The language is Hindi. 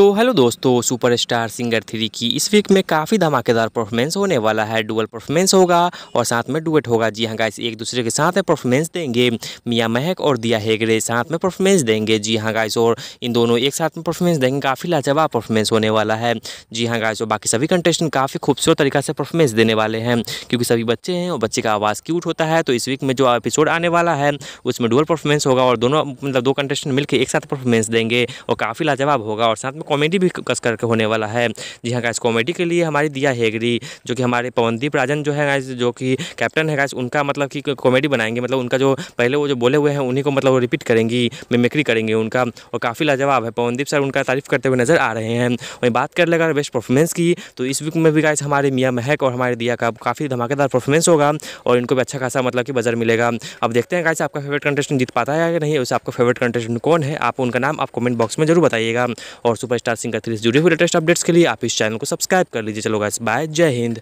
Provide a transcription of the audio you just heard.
तो हेलो दोस्तों सुपरस्टार सिंगर थ्री की इस वीक में काफ़ी धमाकेदार परफॉर्मेंस होने वाला है डुअल परफॉर्मेंस होगा और साथ में डुएट होगा जी हाँ गाइस एक दूसरे के साथ परफॉर्मेंस देंगे मियाँ महक और दिया हेगड़े साथ में परफॉर्मेंस देंगे जी हाँ गाइस और इन दोनों एक साथ में परफॉर्मेंस देंगे काफ़ी लाजवाब परफॉर्मेंस होने वाला है जी हाँ गाइस और बाकी सभी कंटेस्टेंट काफ़ी खूबसूरत तरीका से परफॉर्मेंस देने वाले हैं क्योंकि सभी बच्चे हैं और बच्चे का आवाज़ क्यूट होता है तो इस वीक में जो एपिसोड आने वाला है उसमें डुअल परफॉर्मेंस होगा और दोनों मतलब दो कंटेस्टेंट मिलकर एक साथ परफॉर्मेंस देंगे और काफ़ी लाजवाब होगा और साथ में कॉमेडी भी कस करके होने वाला है जी हाँ गाइस कॉमेडी के लिए हमारी दिया हेगरी जो कि हमारे पवनदीप राजन जो है गाइस जो कि कैप्टन है गाइस उनका मतलब कि कॉमेडी बनाएंगे मतलब उनका जो पहले वो जो बोले हुए हैं उन्हीं को मतलब वो रिपीट करेंगी मेमिक्री करेंगे उनका और काफ़ी लाजवाब है पवनदीप सर उनका तारीफ करते हुए नज़र आ रहे हैं वहीं बात कर लेगा बेस्ट परफॉर्मेंस की तो इस वीक में भी गाइस हमारे मियाँ महक और हमारे दिया का काफ़ी धमाकेदार परफॉर्मेंस होगा और इनको भी अच्छा खासा मतलब कि बजर मिलेगा अब देखते हैं गाइस आपका फेवरेट कंटेस्टेंट जीत पाता है या नहीं उसे आपका फेवरेट कंटेस्टेंट कौन है आप उनका नाम आप कमेंट बॉक्स में जरूर बताइएगा और सुपरस्टार सिंगर थ्री से जुड़े हुए लेटेस्ट अपडेट्स के लिए आप इस चैनल को सब्सक्राइब कर लीजिए चलो गाइस बाय जय हिंद